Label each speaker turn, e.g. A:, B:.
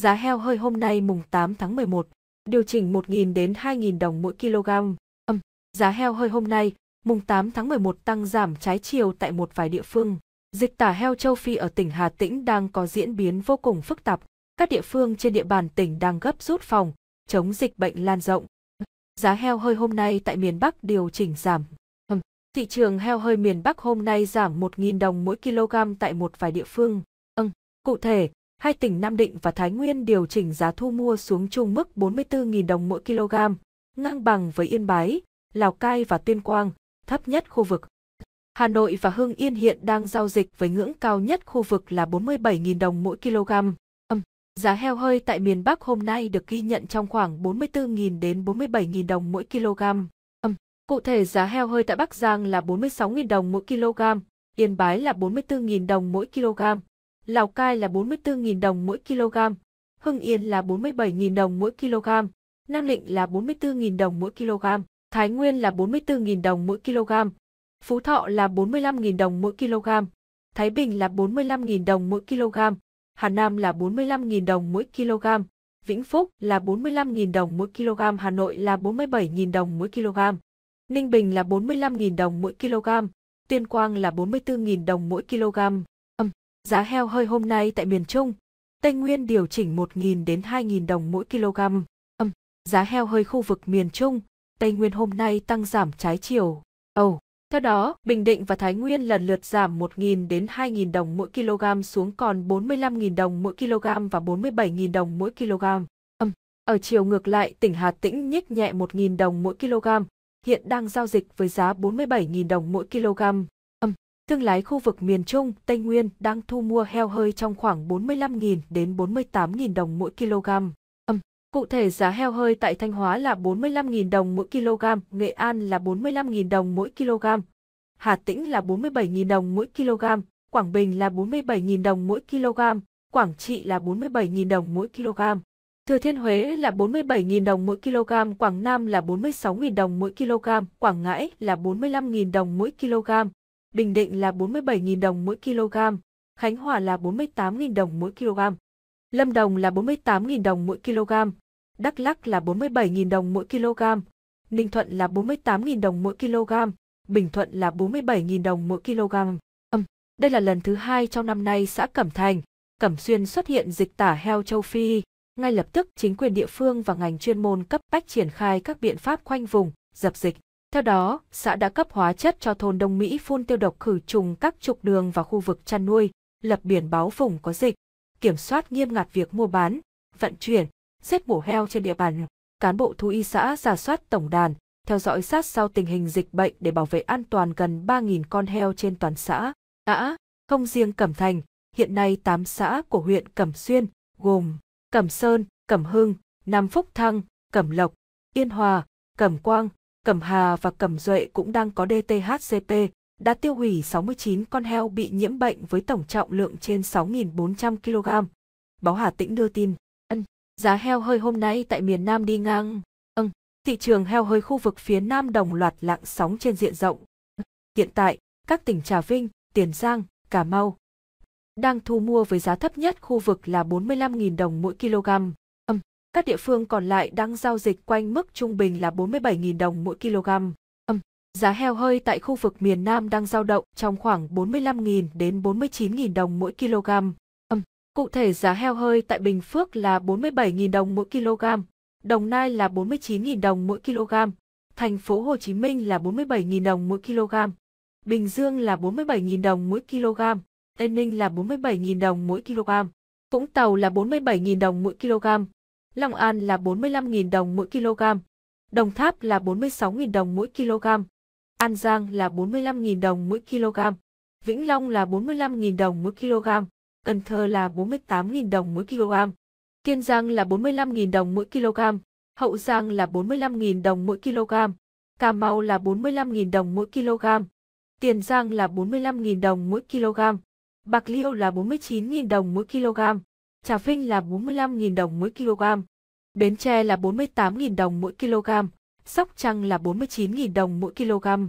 A: Giá heo hơi hôm nay mùng 8 tháng 11, điều chỉnh 1.000 đến 2.000 đồng mỗi kg. Âm, giá heo hơi hôm nay, mùng 8 tháng 11 tăng giảm trái chiều tại một vài địa phương. Dịch tả heo châu Phi ở tỉnh Hà Tĩnh đang có diễn biến vô cùng phức tạp. Các địa phương trên địa bàn tỉnh đang gấp rút phòng, chống dịch bệnh lan rộng. Giá heo hơi hôm nay tại miền Bắc điều chỉnh giảm. thị trường heo hơi miền Bắc hôm nay giảm 1.000 đồng mỗi kg tại một vài địa phương. Âm, cụ thể, hai tỉnh Nam Định và Thái Nguyên điều chỉnh giá thu mua xuống chung mức 44.000 đồng mỗi kg, ngang bằng với Yên Bái, Lào Cai và Tuyên Quang, thấp nhất khu vực. Hà Nội và Hưng Yên hiện đang giao dịch với ngưỡng cao nhất khu vực là 47.000 đồng mỗi kg. Âm, giá heo hơi tại miền Bắc hôm nay được ghi nhận trong khoảng 44.000 đến 47.000 đồng mỗi kg. Âm, cụ thể giá heo hơi tại Bắc Giang là 46.000 đồng mỗi kg, Yên Bái là 44.000 đồng mỗi kg. Lào Cai là 44.000 đồng mỗi kg, Hưng Yên là 47.000 đồng mỗi kg, Nam Định là 44.000 đồng mỗi kg, Thái Nguyên là 44.000 đồng mỗi kg, Phú Thọ là 45.000 đồng mỗi kg, Thái Bình là 45.000 đồng mỗi kg, Hà Nam là 45.000 đồng mỗi kg, Vĩnh Phúc là 45.000 đồng mỗi kg, Hà Nội là 47.000 đồng mỗi kg, Ninh Bình là 45.000 đồng mỗi kg, Tuyên Quang là 44.000 đồng mỗi kg. Giá heo hơi hôm nay tại miền Trung, Tây Nguyên điều chỉnh 1.000 đến 2.000 đồng mỗi kg. Âm, giá heo hơi khu vực miền Trung, Tây Nguyên hôm nay tăng giảm trái chiều. Ồ, oh. theo đó, Bình Định và Thái Nguyên lần lượt giảm 1.000 đến 2.000 đồng mỗi kg xuống còn 45.000 đồng mỗi kg và 47.000 đồng mỗi kg. Âm, ở chiều ngược lại, tỉnh Hà Tĩnh nhích nhẹ 1.000 đồng mỗi kg, hiện đang giao dịch với giá 47.000 đồng mỗi kg. Thương lái khu vực miền Trung, Tây Nguyên đang thu mua heo hơi trong khoảng 45.000 đến 48.000 đồng mỗi kg. Âm. Cụ thể giá heo hơi tại Thanh Hóa là 45.000 đồng mỗi kg, Nghệ An là 45.000 đồng mỗi kg, Hà Tĩnh là 47.000 đồng mỗi kg, Quảng Bình là 47.000 đồng mỗi kg, Quảng Trị là 47.000 đồng mỗi kg. Thừa Thiên Huế là 47.000 đồng mỗi kg, Quảng Nam là 46.000 đồng mỗi kg, Quảng Ngãi là 45.000 đồng mỗi kg, Bình Định là 47.000 đồng mỗi kg, Khánh Hòa là 48.000 đồng mỗi kg, Lâm Đồng là 48.000 đồng mỗi kg, Đắk Lắc là 47.000 đồng mỗi kg, Ninh Thuận là 48.000 đồng mỗi kg, Bình Thuận là 47.000 đồng mỗi kg. Âm, đây là lần thứ hai trong năm nay xã Cẩm Thành, Cẩm Xuyên xuất hiện dịch tả heo châu Phi. Ngay lập tức chính quyền địa phương và ngành chuyên môn cấp bách triển khai các biện pháp khoanh vùng, dập dịch. Theo đó, xã đã cấp hóa chất cho thôn Đông Mỹ phun tiêu độc khử trùng các trục đường và khu vực chăn nuôi, lập biển báo vùng có dịch, kiểm soát nghiêm ngặt việc mua bán, vận chuyển, giết mổ heo trên địa bàn. Cán bộ thú y xã giả soát tổng đàn, theo dõi sát sao tình hình dịch bệnh để bảo vệ an toàn gần 3.000 con heo trên toàn xã. Đã, không riêng Cẩm Thành, hiện nay 8 xã của huyện Cẩm Xuyên, gồm Cẩm Sơn, Cẩm Hưng, Nam Phúc Thăng, Cẩm Lộc, Yên Hòa, Cẩm Quang, Cẩm Hà và Cẩm Duệ cũng đang có DTHCP, đã tiêu hủy 69 con heo bị nhiễm bệnh với tổng trọng lượng trên 6.400 kg. Báo Hà Tĩnh đưa tin, ân, giá heo hơi hôm nay tại miền Nam đi ngang, ân, thị trường heo hơi khu vực phía Nam đồng loạt lạng sóng trên diện rộng. Hiện tại, các tỉnh Trà Vinh, Tiền Giang, Cà Mau đang thu mua với giá thấp nhất khu vực là 45.000 đồng mỗi kg. Các địa phương còn lại đang giao dịch quanh mức trung bình là 47.000 đồng mỗi kg. Âm, giá heo hơi tại khu vực miền Nam đang giao động trong khoảng 45.000 đến 49.000 đồng mỗi kg. Âm, cụ thể giá heo hơi tại Bình Phước là 47.000 đồng mỗi kg, Đồng Nai là 49.000 đồng mỗi kg, thành phố Hồ Chí Minh là 47.000 đồng mỗi kg, Bình Dương là 47.000 đồng mỗi kg, Tây Ninh là 47.000 đồng mỗi kg, Vũng Tàu là 47.000 đồng mỗi kg. Long An là 45.000 đồng mỗi kg, Đồng Tháp là 46.000 đồng mỗi kg, An Giang là 45.000 đồng mỗi kg, Vĩnh Long là 45.000 đồng mỗi kg, Cần Thơ là 48.000 đồng mỗi kg, Kiên Giang là 45.000 đồng mỗi kg, Hậu Giang là 45.000 đồng mỗi kg, Cà Mau là 45.000 đồng mỗi kg, Tiền Giang là 45.000 đồng mỗi kg, Bạc Liêu là 49.000 đồng mỗi kg. Trà Vinh là 45.000 đồng mỗi kg, Bến Tre là 48.000 đồng mỗi kg, Sóc Trăng là 49.000 đồng mỗi kg.